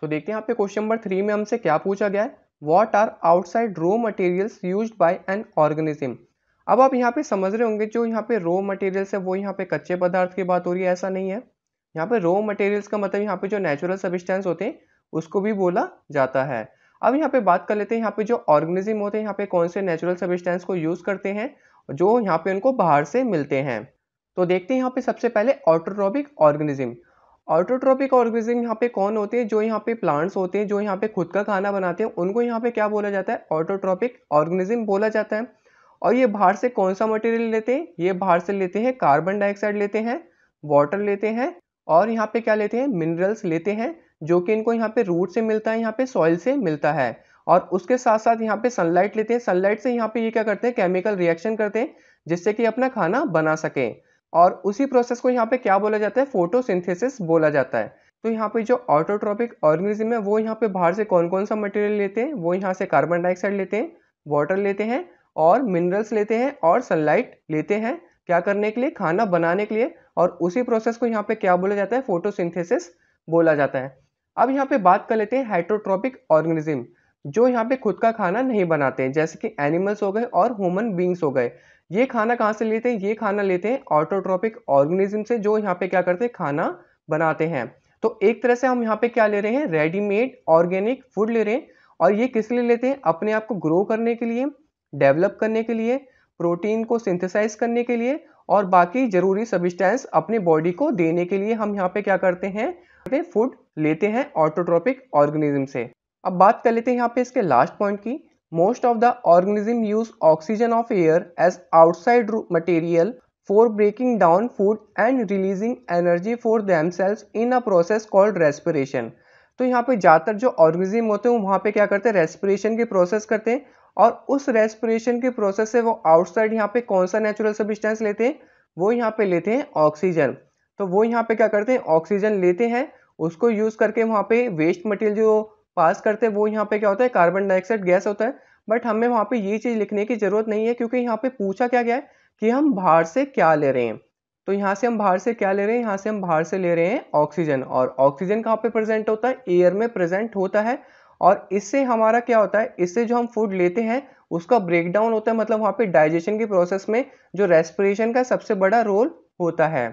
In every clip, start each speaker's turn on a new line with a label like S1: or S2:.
S1: तो देखते हैं यहाँ पे क्वेश्चन नंबर थ्री में हमसे क्या पूछा गया है what are outside raw materials use by an organism अब आप यहाँ पे समझ रहे होंगे जो यहाँ पे रो मटेरियल्स है वो यहाँ पे कच्चे पदार्थ की बात हो रही है ऐसा नहीं है यहाँ पे रो मटेरियल्स का मतलब यहाँ पे जो नेचुरल सबिस्टेंस होते हैं उसको भी बोला जाता है अब यहाँ पे बात कर लेते हैं यहाँ पे जो ऑर्गेनिज्म होते हैं यहाँ पे कौन से नेचुरल सबिस्टेंस को यूज़ करते हैं जो यहाँ पे उनको बाहर से मिलते हैं तो देखते हैं यहाँ पे सबसे पहले ऑटोट्रॉबिक ऑर्गेनिज्म ऑटोट्रॉपिक ऑर्गेनिज्म यहाँ पे कौन होते हैं जो यहाँ पे प्लांट्स होते हैं जो यहाँ पे खुद का खाना बनाते हैं उनको यहाँ पे क्या बोला जाता है ऑटोट्रॉपिक ऑर्गेनिज्म बोला जाता है और ये बाहर से कौन सा मटेरियल लेते हैं ये बाहर से लेते हैं कार्बन डाइऑक्साइड लेते हैं वाटर लेते हैं और यहाँ पे क्या लेते हैं मिनरल्स लेते हैं जो कि इनको यहाँ पे रूट से मिलता है यहाँ पे सॉइल से मिलता है और उसके साथ साथ यहाँ पे सनलाइट लेते हैं सनलाइट से यहाँ पे ये क्या करते हैं केमिकल रिएक्शन करते हैं जिससे कि अपना खाना बना सकें और उसी प्रोसेस को यहाँ पे क्या बोला जाता है फोटोसिंथेसिस बोला जाता है तो यहाँ पे जो ऑटोट्रॉपिक ऑर्गेनिज्म है वो यहाँ पे बाहर से कौन कौन सा मटेरियल लेते हैं वो यहाँ से कार्बन डाइऑक्साइड लेते हैं वाटर लेते हैं और मिनरल्स लेते हैं और सनलाइट लेते हैं क्या करने के लिए खाना बनाने के लिए और उसी प्रोसेस को यहाँ पे क्या बोला जाता है फोटोसिंथेसिस बोला जाता है अब यहाँ पे बात कर लेते हैं हाइड्रोट्रॉपिक ऑर्गेनिज्म जो यहाँ पे खुद का खाना नहीं बनाते हैं जैसे कि एनिमल्स हो गए और ह्यूमन बींग्स हो गए ये खाना कहाँ से लेते हैं ये खाना लेते हैं ऑटोट्रॉपिक ऑर्गेनिज्म से जो यहाँ पे क्या करते हैं खाना बनाते हैं तो एक तरह से हम यहाँ पे क्या ले रहे हैं रेडीमेड ऑर्गेनिक फूड ले रहे हैं और ये किस लिए लेते हैं अपने आप को ग्रो करने के लिए डेवलप करने के लिए प्रोटीन को सिंथेसाइज करने के लिए और बाकी जरूरी सबिस्टेंस अपने बॉडी को देने के लिए हम यहाँ पे क्या करते हैं फूड लेते हैं ऑटोट्रॉपिक ऑर्गेनिज्म से अब बात कर लेते हैं यहाँ पे इसके लास्ट पॉइंट की Most of the organism use oxygen of air as outside material for breaking down food and releasing energy for themselves in a process called respiration. तो यहाँ पे ज़्यादातर जो ऑर्गेनिज्म होते हैं वहाँ पे क्या करते हैं रेस्पिरेशन के प्रोसेस करते हैं और उस रेस्पिरेशन के प्रोसेस से वो आउटसाइड यहाँ पे कौन सा नेचुरल सब्सटेंस लेते हैं वो यहाँ पे लेते हैं ऑक्सीजन तो वो यहाँ पे क्या करते हैं ऑक्सीजन लेते हैं उसको यूज़ करके वहाँ पे वेस्ट मटेरियल जो पास करते वो यहाँ पे क्या होता है कार्बन डाइऑक्साइड गैस होता है बट हमें वहाँ पे ये चीज़ लिखने की ज़रूरत नहीं है क्योंकि यहाँ पे पूछा क्या गया है कि हम बाहर से क्या ले रहे हैं तो यहाँ से हम बाहर से क्या ले रहे हैं यहाँ से हम बाहर से ले रहे हैं ऑक्सीजन और ऑक्सीजन कहाँ पे प्रेजेंट होता है एयर में प्रेजेंट होता है और इससे हमारा क्या होता है इससे जो हम फूड लेते हैं उसका ब्रेकडाउन होता है मतलब वहाँ पे डाइजेशन की प्रोसेस में जो रेस्पिरेशन का सबसे बड़ा रोल होता है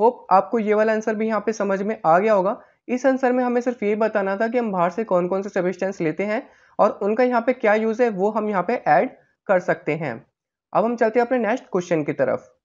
S1: होप आपको ये वाला आंसर भी यहाँ पे समझ में आ गया होगा इस आंसर में हमें सिर्फ ये बताना था कि हम बाहर से कौन कौन से सबिस्टेंस लेते हैं और उनका यहाँ पे क्या यूज़ है वो हम यहाँ पे ऐड कर सकते हैं अब हम चलते हैं अपने नेक्स्ट क्वेश्चन की तरफ